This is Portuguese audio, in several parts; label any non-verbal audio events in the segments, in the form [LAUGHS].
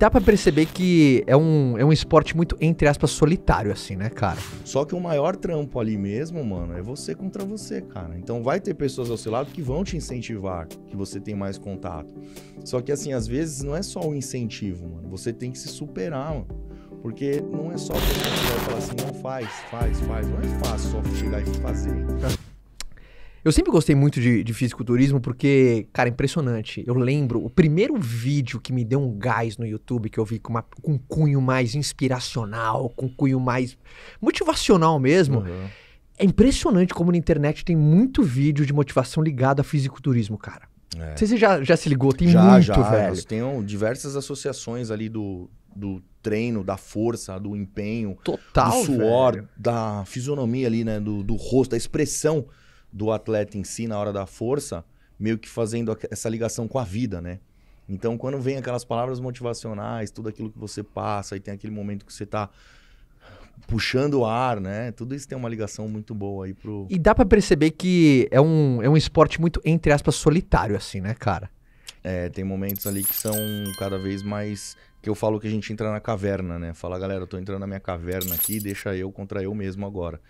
dá para perceber que é um, é um esporte muito, entre aspas, solitário, assim, né, cara? Só que o maior trampo ali mesmo, mano, é você contra você, cara. Então vai ter pessoas ao seu lado que vão te incentivar, que você tem mais contato. Só que, assim, às vezes não é só o incentivo, mano. Você tem que se superar, mano. Porque não é só você falar assim, não faz, faz, faz. Não é fácil só chegar e fazer. Eu sempre gostei muito de, de fisiculturismo porque, cara, impressionante. Eu lembro o primeiro vídeo que me deu um gás no YouTube que eu vi com, uma, com um cunho mais inspiracional, com um cunho mais motivacional mesmo. Uhum. É impressionante como na internet tem muito vídeo de motivação ligado a fisiculturismo, cara. É. Não sei se você já, já se ligou, tem já, muito, já. velho. Tem diversas associações ali do, do treino, da força, do empenho. Total, Do suor, velho. da fisionomia ali, né? Do, do rosto, da expressão do atleta em si na hora da força, meio que fazendo essa ligação com a vida, né? Então, quando vem aquelas palavras motivacionais, tudo aquilo que você passa, e tem aquele momento que você está puxando o ar, né? Tudo isso tem uma ligação muito boa aí pro. E dá para perceber que é um, é um esporte muito, entre aspas, solitário, assim, né, cara? É, tem momentos ali que são cada vez mais. Que eu falo que a gente entra na caverna, né? Fala, galera, eu tô entrando na minha caverna aqui, deixa eu contra eu mesmo agora.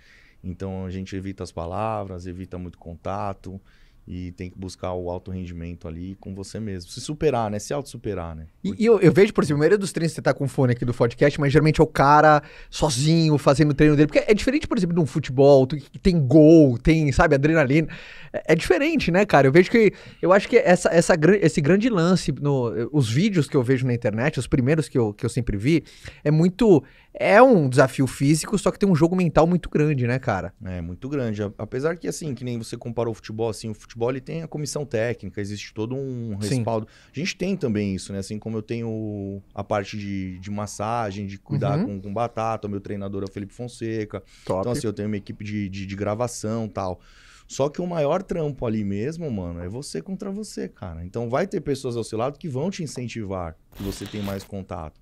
Então a gente evita as palavras, evita muito contato, e tem que buscar o alto rendimento ali com você mesmo. Se superar, né? Se auto-superar, né? E, e eu, eu, vejo, por exemplo, a maioria dos treinos você tá com fone aqui do podcast, mas geralmente é o cara sozinho fazendo o treino dele. Porque é diferente, por exemplo, de um futebol, que tem gol, tem, sabe, adrenalina. É, é, diferente, né, cara? Eu vejo que. Eu acho que essa, essa, esse grande lance, no, os vídeos que eu vejo na internet, os primeiros que eu, que eu sempre vi, é muito. É um desafio físico, só que tem um jogo mental muito grande, né, cara? É, muito grande. Apesar que, assim, que nem você comparou o futebol, assim, o futebol futebol ele tem a comissão técnica, existe todo um respaldo. Sim. A gente tem também isso, né? Assim como eu tenho a parte de, de massagem, de cuidar uhum. com, com batata, meu treinador é o Felipe Fonseca. Top. Então, assim, eu tenho uma equipe de, de, de gravação tal. Só que o maior trampo ali mesmo, mano, é você contra você, cara. Então vai ter pessoas ao seu lado que vão te incentivar, que você tem mais contato.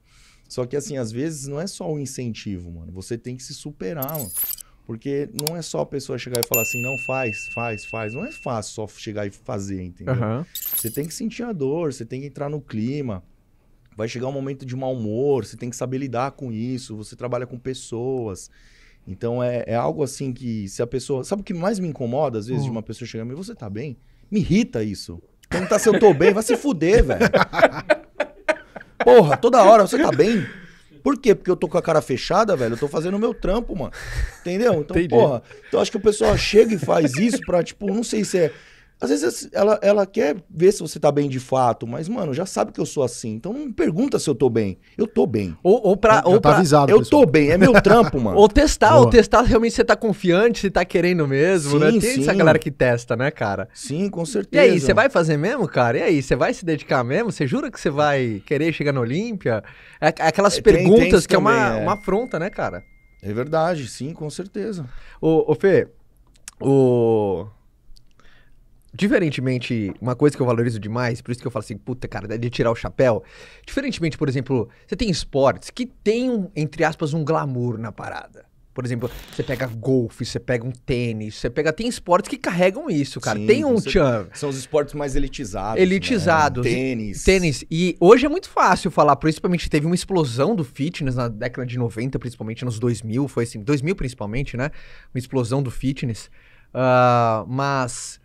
Só que assim, às vezes não é só o incentivo, mano. Você tem que se superar, mano. Porque não é só a pessoa chegar e falar assim, não faz, faz, faz. Não é fácil só chegar e fazer, entendeu? Uhum. Você tem que sentir a dor, você tem que entrar no clima. Vai chegar um momento de mau humor, você tem que saber lidar com isso. Você trabalha com pessoas. Então é, é algo assim que se a pessoa. Sabe o que mais me incomoda às vezes uhum. de hum. uma pessoa chegar e você tá bem? Me irrita isso. Perguntar se eu tô bem, vai se fuder, velho. [LAUGHS] Porra, toda hora, você tá bem? Por quê? Porque eu tô com a cara fechada, velho. Eu tô fazendo o meu trampo, mano. Entendeu? Então, Entendi. porra. Então acho que o pessoal chega e faz isso pra, tipo, não sei se é às vezes assim, ela, ela quer ver se você tá bem de fato, mas, mano, já sabe que eu sou assim. Então não pergunta se eu tô bem. Eu tô bem. Ou, ou pra. Eu, ou tá pra, avisado, eu tô bem, é meu trampo, mano. [LAUGHS] ou testar, Boa. ou testar realmente você tá confiante, se tá querendo mesmo, né? sim, né? Tem sim. essa galera que testa, né, cara? Sim, com certeza. E aí, você vai fazer mesmo, cara? E aí, você vai se dedicar mesmo? Você jura que você vai querer chegar na Olímpia? É, é aquelas é, tem, perguntas tem que também, é, uma, é uma afronta, né, cara? É verdade, sim, com certeza. Ô, ô Fê, o diferentemente, uma coisa que eu valorizo demais, por isso que eu falo assim, puta, cara, de tirar o chapéu. Diferentemente, por exemplo, você tem esportes que tem, um, entre aspas, um glamour na parada. Por exemplo, você pega golfe, você pega um tênis, você pega. Tem esportes que carregam isso, cara. Sim, tem um tchan. São os esportes mais elitizados. Né? Elitizados. Né? Tênis. Tênis. E hoje é muito fácil falar, principalmente teve uma explosão do fitness na década de 90, principalmente nos 2000, foi assim, 2000 principalmente, né? Uma explosão do fitness. Uh, mas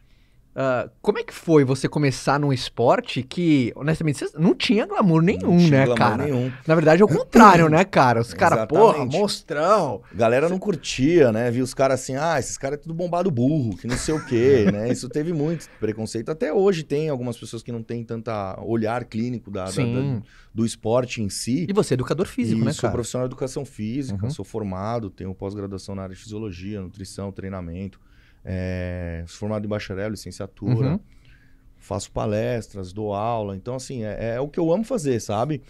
Uh, como é que foi você começar num esporte que, honestamente, não tinha glamour nenhum, não né, glamour cara? Nenhum. Na verdade, é o contrário, né, cara? Os caras, porra, monstrão. Galera não curtia, né? Viu os caras assim, ah, esses caras é tudo bombado burro, que não sei o quê, [LAUGHS] né? Isso teve muito preconceito. Até hoje tem algumas pessoas que não têm tanta olhar clínico da, da, da do esporte em si. E você é educador físico, né, cara? Sou profissional de educação física, uhum. sou formado, tenho pós-graduação na área de fisiologia, nutrição, treinamento. É, formado em bacharel, licenciatura. Uhum. Faço palestras, dou aula. Então, assim, é, é o que eu amo fazer, sabe?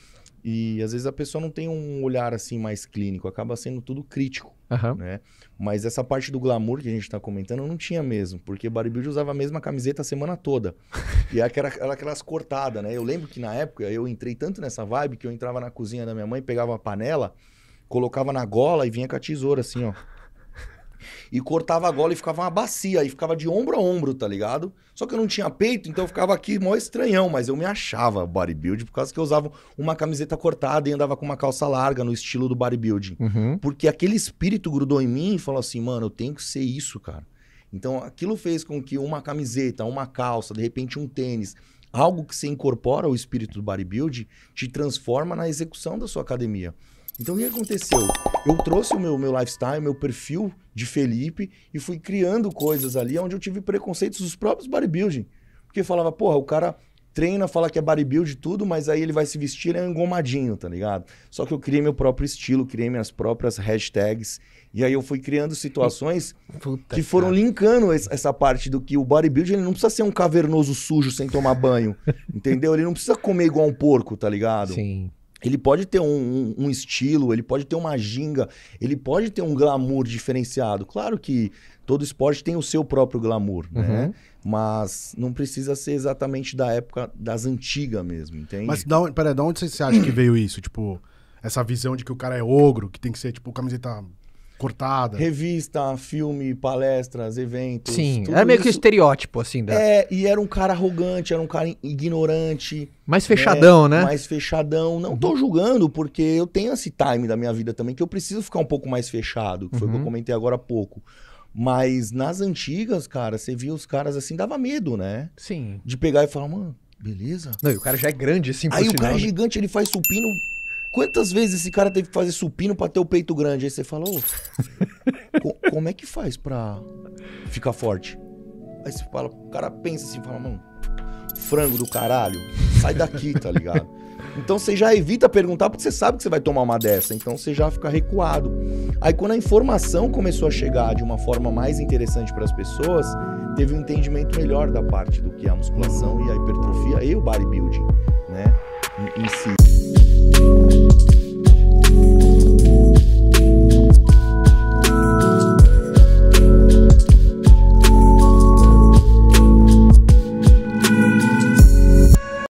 E às vezes a pessoa não tem um olhar assim mais clínico, acaba sendo tudo crítico, uhum. né? Mas essa parte do glamour que a gente está comentando não tinha mesmo, porque bodybuilder usava a mesma camiseta a semana toda. [LAUGHS] e aquela era aquelas cortadas, né? Eu lembro que na época eu entrei tanto nessa vibe que eu entrava na cozinha da minha mãe, pegava a panela, colocava na gola e vinha com a tesoura assim, ó. E cortava a gola e ficava uma bacia, e ficava de ombro a ombro, tá ligado? Só que eu não tinha peito, então eu ficava aqui mó estranhão, mas eu me achava bodybuild por causa que eu usava uma camiseta cortada e andava com uma calça larga no estilo do bodybuilding. Uhum. Porque aquele espírito grudou em mim e falou assim, mano, eu tenho que ser isso, cara. Então aquilo fez com que uma camiseta, uma calça, de repente um tênis, algo que se incorpora ao espírito do bodybuilding, te transforma na execução da sua academia. Então o que aconteceu? Eu trouxe o meu, meu lifestyle, meu perfil de Felipe e fui criando coisas ali onde eu tive preconceitos dos próprios bodybuilding. Porque falava, porra, o cara treina, fala que é bodybuild tudo, mas aí ele vai se vestir é engomadinho, tá ligado? Só que eu criei meu próprio estilo, criei minhas próprias hashtags. E aí eu fui criando situações Puta que foram cara. linkando essa parte do que o bodybuilding ele não precisa ser um cavernoso sujo sem tomar banho, [LAUGHS] entendeu? Ele não precisa comer igual um porco, tá ligado? Sim. Ele pode ter um, um, um, estilo, ele pode ter uma ginga, ele pode ter um glamour diferenciado. Claro que todo esporte tem o seu próprio glamour, né? uhum. né? Mas não precisa ser exatamente da época das antigas mesmo, entende? Mas da onde, da onde você acha que veio isso? Tipo, essa visão de que o cara é ogro, que tem que ser, tipo, camiseta cortada. Revista, filme, palestras, eventos. Sim, era meio isso. que o estereótipo, assim. Da... É, e era um cara arrogante, era um cara ignorante. Mais é, fechadão, né? né? Mais fechadão. Não uhum. tô julgando, porque eu tenho esse time da minha vida também, que eu preciso ficar um pouco mais fechado, que foi o que eu uhum. comentei agora há pouco. Mas nas antigas, cara, você via os caras assim, dava medo, né? Sim. De pegar e falar, mano, beleza. Não, e o cara já é grande, assim, Aí o cara é né? gigante, ele faz supino Quantas vezes esse cara teve que fazer supino pra ter o peito grande? Aí você falou, co [LAUGHS] como é que faz pra ficar forte? Aí você fala, o cara pensa assim, fala, mano, frango do caralho, sai daqui, tá ligado? [LAUGHS] Então você já evita perguntar porque você sabe que você vai tomar uma dessa, então você já fica recuado. Aí quando a informação começou a chegar de uma forma mais interessante para as pessoas, teve um entendimento melhor da parte do que a musculação e a hipertrofia e o bodybuilding, né? Em, em si.